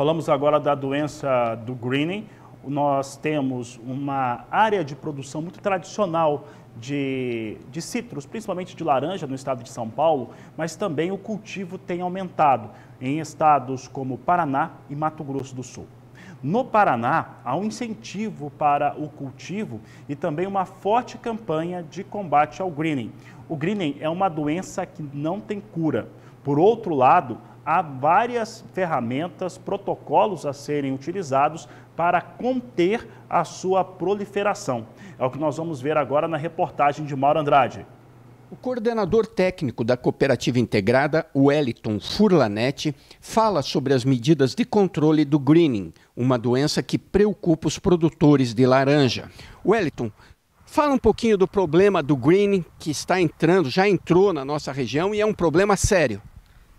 Falamos agora da doença do greening. Nós temos uma área de produção muito tradicional de, de citros, principalmente de laranja, no estado de São Paulo, mas também o cultivo tem aumentado em estados como Paraná e Mato Grosso do Sul. No Paraná, há um incentivo para o cultivo e também uma forte campanha de combate ao greening. O greening é uma doença que não tem cura. Por outro lado, há várias ferramentas, protocolos a serem utilizados para conter a sua proliferação. É o que nós vamos ver agora na reportagem de Mauro Andrade. O coordenador técnico da cooperativa integrada, Wellington Furlanetti, fala sobre as medidas de controle do greening, uma doença que preocupa os produtores de laranja. Wellington, fala um pouquinho do problema do greening que está entrando, já entrou na nossa região e é um problema sério.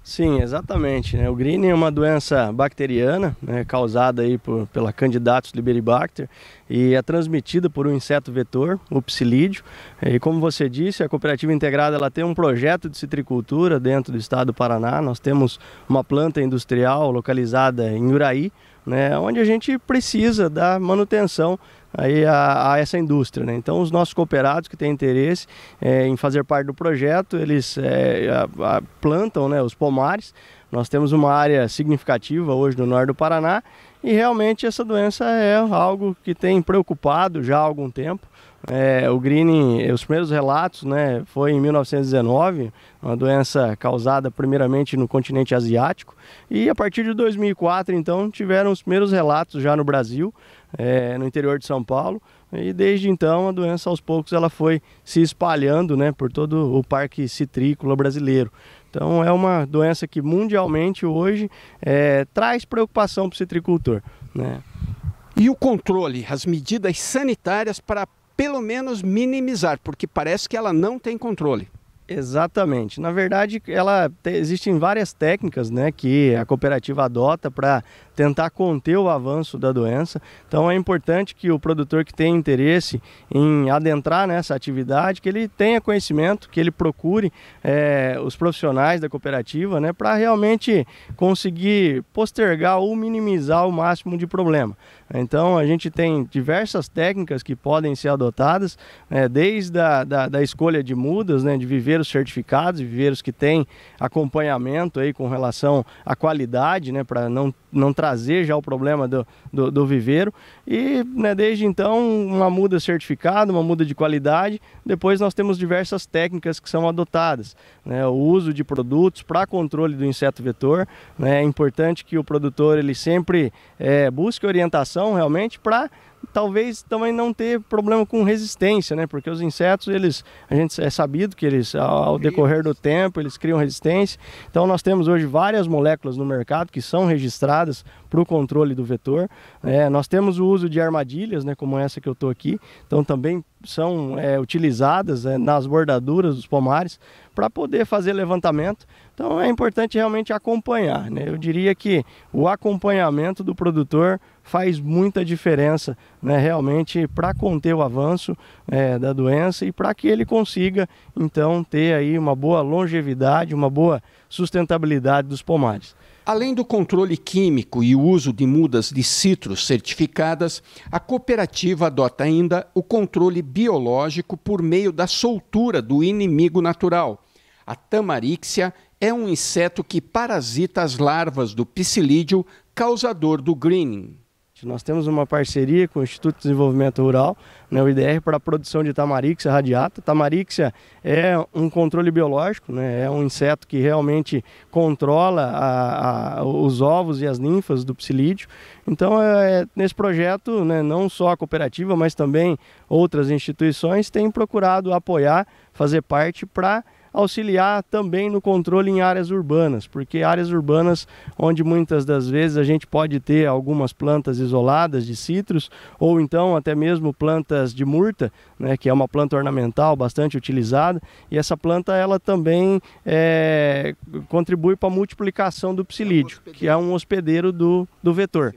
Sim, exatamente. Né? O green é uma doença bacteriana né, causada aí por, pela Candidatus liberibacter e é transmitida por um inseto vetor, o psilídeo. E como você disse, a cooperativa integrada ela tem um projeto de citricultura dentro do estado do Paraná. Nós temos uma planta industrial localizada em Uraí, né, onde a gente precisa da manutenção aí a, a, essa indústria. Né? Então, os nossos cooperados que têm interesse é, em fazer parte do projeto, eles é, a, a plantam né, os pomares. Nós temos uma área significativa hoje no norte do Paraná e realmente essa doença é algo que tem preocupado já há algum tempo. É, o Green, os primeiros relatos, né, foi em 1919, uma doença causada primeiramente no continente asiático, e a partir de 2004, então, tiveram os primeiros relatos já no Brasil, é, no interior de São Paulo, e desde então a doença aos poucos ela foi se espalhando, né, por todo o parque citrícola brasileiro. Então é uma doença que mundialmente hoje é, traz preocupação para o citricultor. Né? E o controle, as medidas sanitárias para pelo menos minimizar, porque parece que ela não tem controle. Exatamente. Na verdade, ela existem várias técnicas né, que a cooperativa adota para tentar conter o avanço da doença. Então é importante que o produtor que tem interesse em adentrar nessa atividade, que ele tenha conhecimento, que ele procure é, os profissionais da cooperativa, né, para realmente conseguir postergar ou minimizar o máximo de problema. Então a gente tem diversas técnicas que podem ser adotadas, né, desde a da, da escolha de mudas, né, de viveiros certificados, viveiros que têm acompanhamento aí com relação à qualidade, né, para não não trazer já o problema do, do, do viveiro. E né, desde então, uma muda certificada, uma muda de qualidade. Depois nós temos diversas técnicas que são adotadas. Né, o uso de produtos para controle do inseto vetor. Né, é importante que o produtor ele sempre é, busque orientação realmente para talvez também não ter problema com resistência, né? Porque os insetos, eles, a gente é sabido que eles, ao decorrer do tempo, eles criam resistência. Então nós temos hoje várias moléculas no mercado que são registradas para o controle do vetor. É, nós temos o uso de armadilhas, né? Como essa que eu estou aqui. Então também são é, utilizadas é, nas bordaduras dos pomares para poder fazer levantamento. Então é importante realmente acompanhar. Né? Eu diria que o acompanhamento do produtor faz muita diferença né? realmente para conter o avanço é, da doença e para que ele consiga então ter aí uma boa longevidade, uma boa sustentabilidade dos pomares. Além do controle químico e o uso de mudas de citros certificadas, a cooperativa adota ainda o controle biológico por meio da soltura do inimigo natural. A tamarixia é um inseto que parasita as larvas do psilídeo, causador do greening. Nós temos uma parceria com o Instituto de Desenvolvimento Rural, né, o IDR, para a produção de tamarixia radiata. Tamarixia é um controle biológico, né, é um inseto que realmente controla a, a, os ovos e as ninfas do psilídeo. Então, é, é nesse projeto, né, não só a cooperativa, mas também outras instituições têm procurado apoiar, fazer parte para auxiliar também no controle em áreas urbanas, porque áreas urbanas onde muitas das vezes a gente pode ter algumas plantas isoladas de citros ou então até mesmo plantas de murta, né, que é uma planta ornamental bastante utilizada, e essa planta ela também é, contribui para a multiplicação do psilídeo, é que é um hospedeiro do, do vetor.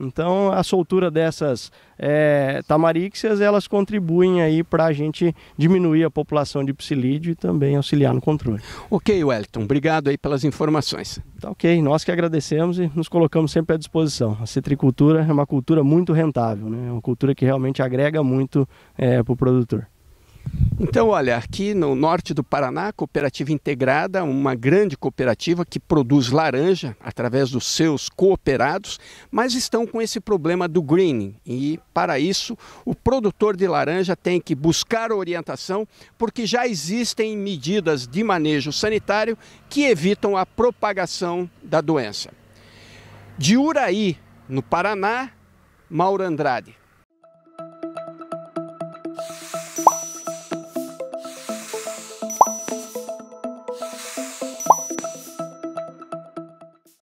Então, a soltura dessas é, tamaríxias, elas contribuem aí para a gente diminuir a população de psilídeo e também auxiliar no controle. Ok, Wellington, obrigado aí pelas informações. Tá ok, nós que agradecemos e nos colocamos sempre à disposição. A citricultura é uma cultura muito rentável, né? é uma cultura que realmente agrega muito é, para o produtor. Então, olha, aqui no norte do Paraná, Cooperativa Integrada, uma grande cooperativa que produz laranja através dos seus cooperados, mas estão com esse problema do greening. E, para isso, o produtor de laranja tem que buscar orientação, porque já existem medidas de manejo sanitário que evitam a propagação da doença. De Uraí, no Paraná, Mauro Andrade.